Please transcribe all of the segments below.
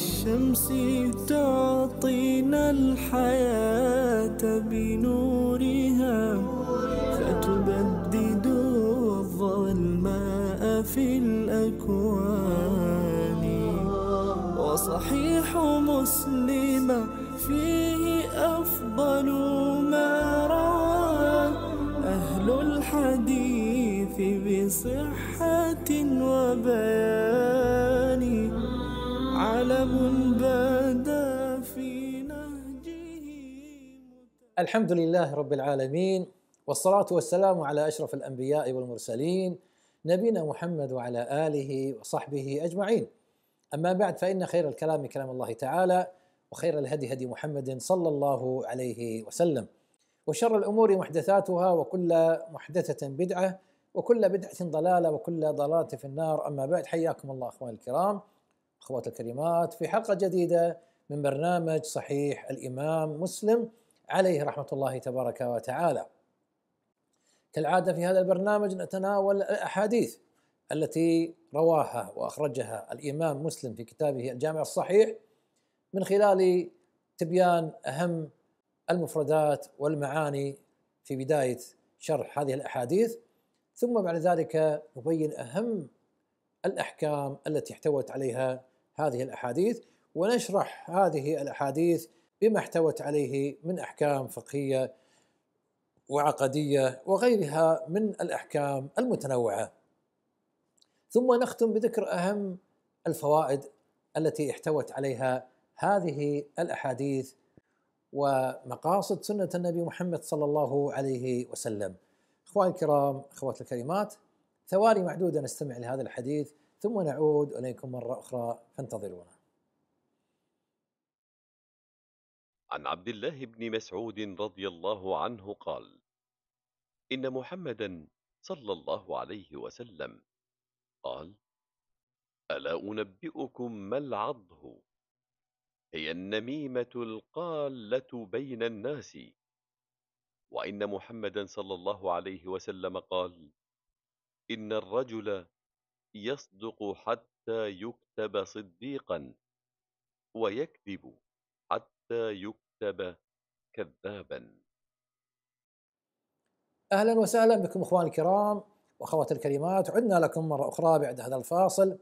الشمس تعطينا الحياة بنورها فتبدد الظلماء في الأكوان وصحيح مسلم فيه أفضل ما روى أهل الحديث بصحة وبيان الحمد لله رب العالمين والصلاة والسلام على أشرف الأنبياء والمرسلين نبينا محمد وعلى آله وصحبه أجمعين أما بعد فإن خير الكلام كلام الله تعالى وخير الهدي هدي محمد صلى الله عليه وسلم وشر الأمور محدثاتها وكل محدثة بدعة وكل بدعة ضلالة وكل ضلالة في النار أما بعد حياكم الله أخواني الكرام أخوات الكريمات في حلقة جديدة من برنامج صحيح الإمام مسلم عليه رحمه الله تبارك وتعالى. كالعاده في هذا البرنامج نتناول الاحاديث التي رواها واخرجها الامام مسلم في كتابه الجامع الصحيح من خلال تبيان اهم المفردات والمعاني في بدايه شرح هذه الاحاديث ثم بعد ذلك نبين اهم الاحكام التي احتوت عليها هذه الاحاديث ونشرح هذه الاحاديث بما احتوت عليه من احكام فقهيه وعقديه وغيرها من الاحكام المتنوعه. ثم نختم بذكر اهم الفوائد التي احتوت عليها هذه الاحاديث ومقاصد سنه النبي محمد صلى الله عليه وسلم. اخواني الكرام، اخواتي الكريمات، ثواني معدوده نستمع لهذا الحديث ثم نعود اليكم مره اخرى فانتظرونا. عن عبد الله بن مسعود رضي الله عنه قال إن محمدا صلى الله عليه وسلم قال ألا أنبئكم ما العضه هي النميمة القالة بين الناس وإن محمدا صلى الله عليه وسلم قال إن الرجل يصدق حتى يكتب صديقا ويكذب حتى يكتب كذابا أهلا وسهلا بكم إخواني الكرام وأخواتي الكريمات عدنا لكم مرة أخرى بعد هذا الفاصل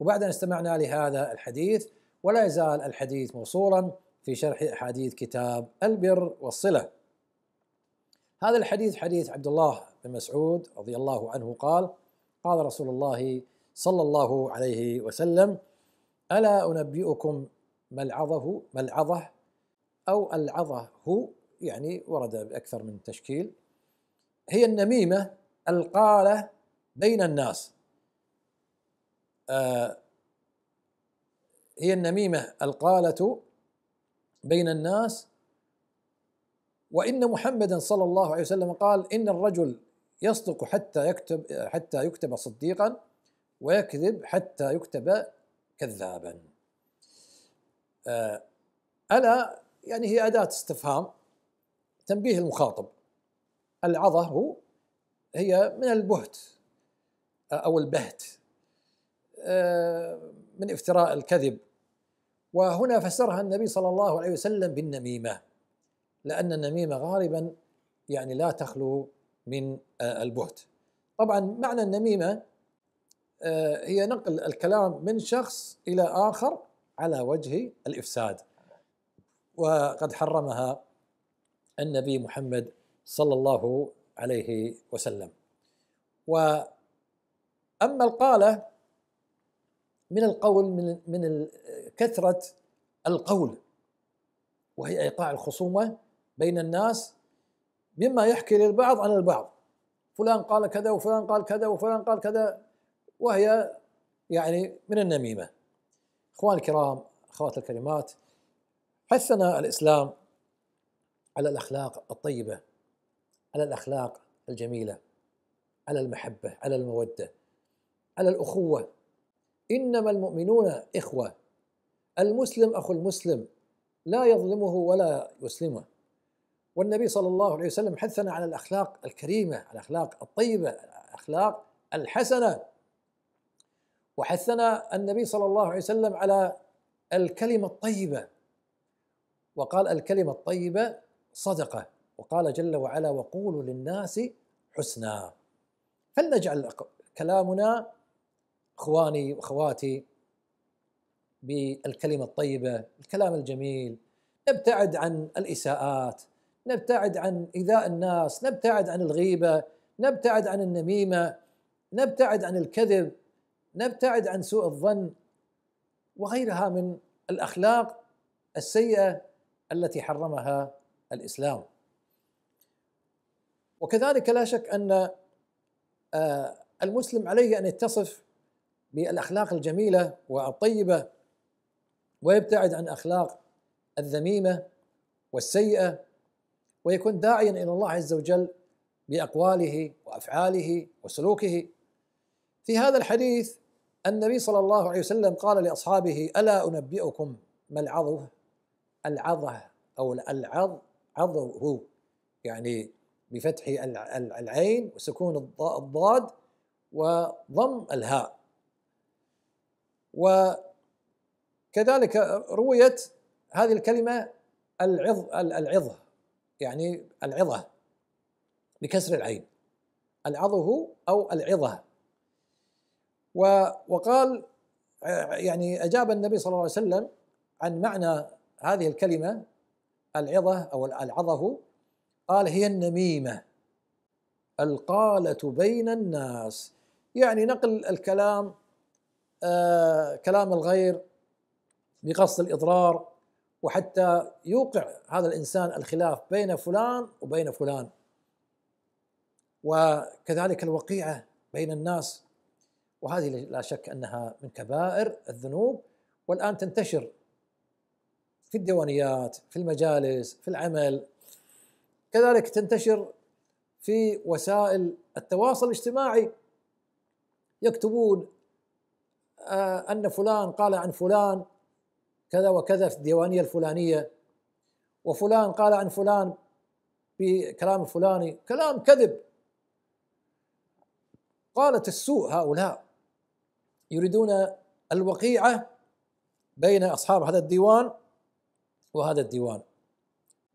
وبعد أن استمعنا لهذا الحديث ولا يزال الحديث موصولا في شرح أحاديث كتاب البر والصلة هذا الحديث حديث عبد الله بن مسعود رضي الله عنه قال قال رسول الله صلى الله عليه وسلم ألا أنبئكم ملعظه ملعظه أو العظه هو يعني ورد بأكثر من تشكيل هي النميمة القالة بين الناس آه، هي النميمة القالة بين الناس وإن محمدا صلى الله عليه وسلم قال إن الرجل يصدق حتى يكتب حتى يكتب صديقا ويكذب حتى يكتب كذابا آه، ألا يعني هي أداة استفهام تنبيه المخاطب العظة هو هي من البهت آه، أو البهت آه، من افتراء الكذب وهنا فسرها النبي صلى الله عليه وسلم بالنميمة لأن النميمة غالبا يعني لا تخلو من البهت طبعا معنى النميمة هي نقل الكلام من شخص إلى آخر على وجه الافساد وقد حرمها النبي محمد صلى الله عليه وسلم واما القاله من القول من من كثره القول وهي ايقاع الخصومه بين الناس مما يحكي للبعض عن البعض فلان قال كذا وفلان قال كذا وفلان قال كذا وهي يعني من النميمه اخواني الكرام اخوات الكريمات حثنا الاسلام على الاخلاق الطيبه على الاخلاق الجميله على المحبه على الموده على الاخوه انما المؤمنون اخوه المسلم اخو المسلم لا يظلمه ولا يسلمه والنبي صلى الله عليه وسلم حثنا على الاخلاق الكريمه الاخلاق الطيبه الاخلاق الحسنه وحثنا النبي صلى الله عليه وسلم على الكلمة الطيبة وقال الكلمة الطيبة صدقة وقال جل وعلا وقولوا للناس حسنا فلنجعل كلامنا اخواني واخواتي بالكلمه الطيبه، الكلام الجميل، نبتعد عن الاساءات، نبتعد عن ايذاء الناس، نبتعد عن الغيبه، نبتعد عن النميمه، نبتعد عن الكذب، نبتعد عن سوء الظن وغيرها من الاخلاق السيئه التي حرمها الاسلام وكذلك لا شك ان آه، المسلم عليه ان يتصف بالاخلاق الجميله والطيبه ويبتعد عن اخلاق الذميمه والسيئه ويكون داعيا الى الله عز وجل باقواله وافعاله وسلوكه في هذا الحديث النبي صلى الله عليه وسلم قال لاصحابه الا انبئكم ما العضو العضه او العض عضو يعني بفتح العين وسكون الضاد وضم الهاء وكذلك رويت هذه الكلمة العض العضة يعني العضة بكسر العين العظه أو العضة وقال يعني أجاب النبي صلى الله عليه وسلم عن معنى هذه الكلمة العظة أو العظه قال هي النميمة القالة بين الناس يعني نقل الكلام آه، كلام الغير بقصد الإضرار وحتى يوقع هذا الإنسان الخلاف بين فلان وبين فلان وكذلك الوقيعة بين الناس وهذه لا شك انها من كبائر الذنوب والان تنتشر في الديوانيات في المجالس في العمل كذلك تنتشر في وسائل التواصل الاجتماعي يكتبون آه، ان فلان قال عن فلان كذا وكذا في الديوانيه الفلانيه وفلان قال عن فلان بكلام الفلاني كلام كذب قالت السوء هؤلاء يريدون الوقيعة بين أصحاب هذا الديوان وهذا الديوان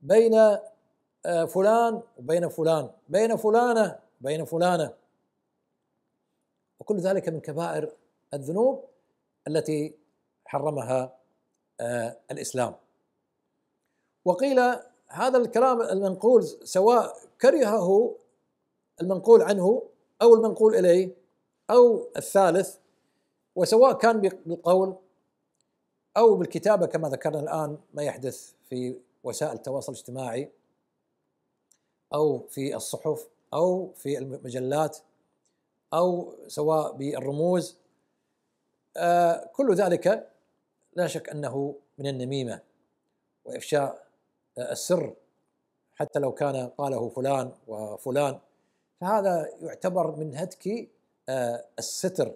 بين آه، فلان وبين فلان بين فلانة بين فلانة وكل ذلك من كبائر الذنوب التي حرمها آه، الإسلام وقيل هذا الكلام المنقول سواء كرهه المنقول عنه أو المنقول إليه أو الثالث وسواء كان بالقول او بالكتابه كما ذكرنا الان ما يحدث في وسائل التواصل الاجتماعي او في الصحف او في المجلات او سواء بالرموز آه، كل ذلك لا شك انه من النميمه وافشاء آه، السر حتى لو كان قاله فلان وفلان فهذا يعتبر من هتك آه، الستر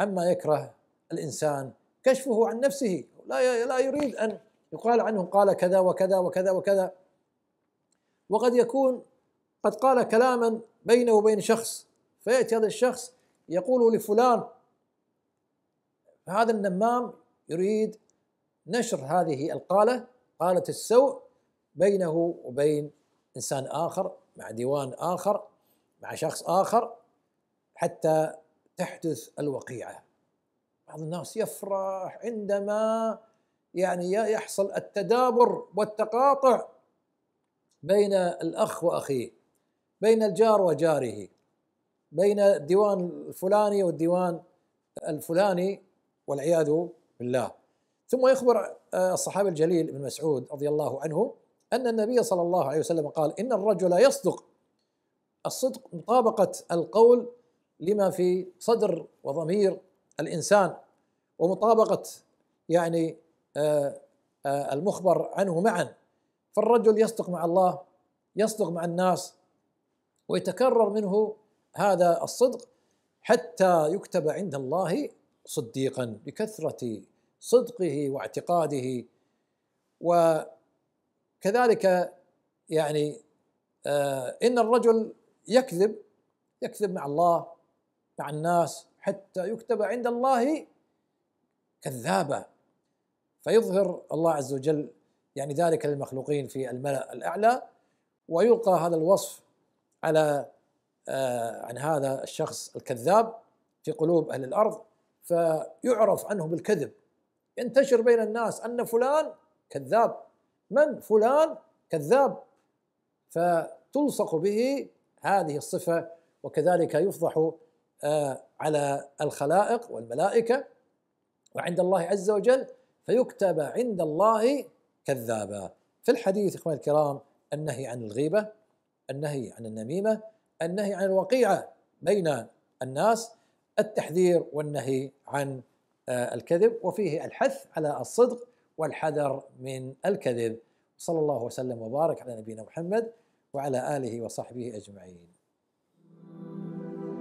عما يكره الانسان كشفه عن نفسه لا لا يريد ان يقال عنه قال كذا وكذا وكذا وكذا وقد يكون قد قال كلاما بينه وبين شخص فياتي هذا الشخص يقول لفلان هذا النمام يريد نشر هذه القاله قاله السوء بينه وبين انسان اخر مع ديوان اخر مع شخص اخر حتى تحدث الوقيعه بعض الناس يفرح عندما يعني يحصل التدابر والتقاطع بين الاخ واخيه بين الجار وجاره بين الديوان الفلاني والديوان الفلاني والعياذ بالله ثم يخبر آه، الصحابي الجليل ابن مسعود رضي الله عنه ان النبي صلى الله عليه وسلم قال ان الرجل يصدق الصدق مطابقه القول لما في صدر وضمير الانسان ومطابقه يعني آه، آه، المخبر عنه معا فالرجل يصدق مع الله يصدق مع الناس ويتكرر منه هذا الصدق حتى يكتب عند الله صديقا بكثره صدقه واعتقاده وكذلك يعني آه، ان الرجل يكذب يكذب مع الله مع الناس حتى يكتب عند الله كذابا فيظهر الله عز وجل يعني ذلك للمخلوقين في الملأ الأعلى ويلقى هذا الوصف على آه عن هذا الشخص الكذاب في قلوب أهل الأرض فيعرف عنه بالكذب ينتشر بين الناس أن فلان كذاب من فلان كذاب فتلصق به هذه الصفة وكذلك يفضح آه، على الخلائق والملائكه وعند الله عز وجل فيكتب عند الله كذابا في الحديث اخواني الكرام النهي عن الغيبه النهي عن النميمه النهي عن الوقيعه بين الناس التحذير والنهي عن آه، الكذب وفيه الحث على الصدق والحذر من الكذب صلى الله وسلم وبارك على نبينا محمد وعلى اله وصحبه اجمعين